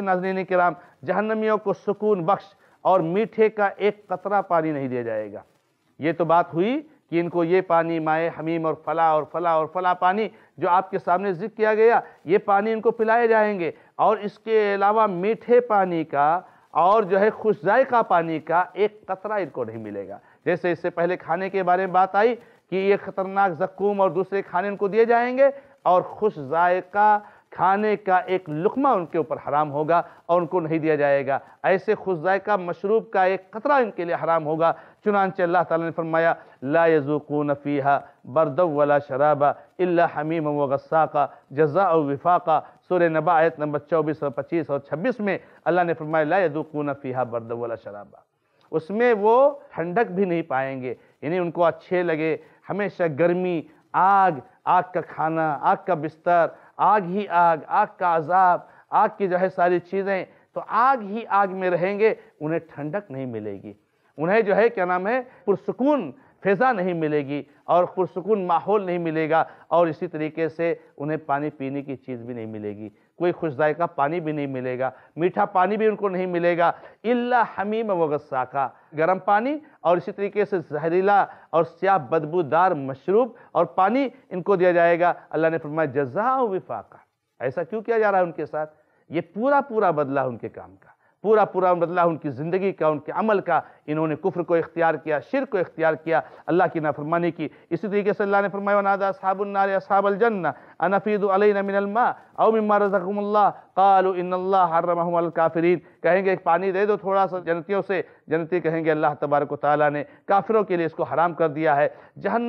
नाजरीन कराम जहनमियों को सुकून बख्श और मीठे का एक कतरा पानी नहीं दिया जाएगा ये तो बात हुई कि इनको ये पानी माए हमीम और फला और फला और फला पानी जो आपके सामने जिक्र किया गया ये पानी इनको पिलाए जाएंगे और इसके अलावा मीठे पानी का और जो है खुशजाय का पानी का एक कतरा इनको नहीं मिलेगा जैसे इससे पहले खाने के बारे में बात आई कि ये ख़तरनाक जक्ूम और दूसरे खाने इनको दिए जाएंगे और खुश जायका खाने का एक लुकमा उनके ऊपर हराम होगा और उनको नहीं दिया जाएगा ऐसे खुशायका मशरूब का एक ख़तरा इनके लिए हराम होगा चुनानच अल्लाह ताला ने फरमाया ला यज़ूकू नफ़ीहा बरद वाला शराबा इल्ला हमीम व गस्साका जजा विफाका सूर नबा आयत नंबर चौबीस और पच्चीस और छब्बीस में अल्लाह ने फरमाया ला यज़ूकू नफ़ीहा बरद वला शराबा उसमें वो ठंडक भी नहीं पाएंगे यानी उनको अच्छे लगे हमेशा गर्मी आग आग का खाना आग का बिस्तर आग ही आग आग का अजाब आग की जो है सारी चीज़ें तो आग ही आग में रहेंगे उन्हें ठंडक नहीं मिलेगी उन्हें जो है क्या नाम है पुरसकून फ़िज़ा नहीं मिलेगी और पुरसकून माहौल नहीं मिलेगा और इसी तरीके से उन्हें पानी पीने की चीज़ भी नहीं मिलेगी कोई खुशदायका पानी भी नहीं मिलेगा मीठा पानी भी उनको नहीं मिलेगा इल्ला हमीम वगस्सा का गर्म पानी और इसी तरीके से जहरीला और स्याह बदबूदार मशरूब और पानी इनको दिया जाएगा अल्लाह ने फरमाया जजा विफाका ऐसा क्यों किया जा रहा है उनके साथ ये पूरा पूरा बदला उनके काम का पूरा पूरा बदला उनकी ज़िंदगी का उनके अमल का इन्होंने कुफ्र को इख्तियार किया शिर को इख्तियार किया अल्लाह की नाफरमानी की इसी तरीके से अल्लाह ने फरमाया नादा काफरीन कहेंगे पानी दे दो थोड़ा सा जनतियों से जनती कहेंगे अल्लाह तबारक ताली ने काफिरों के लिए इसको हराम कर दिया है जहन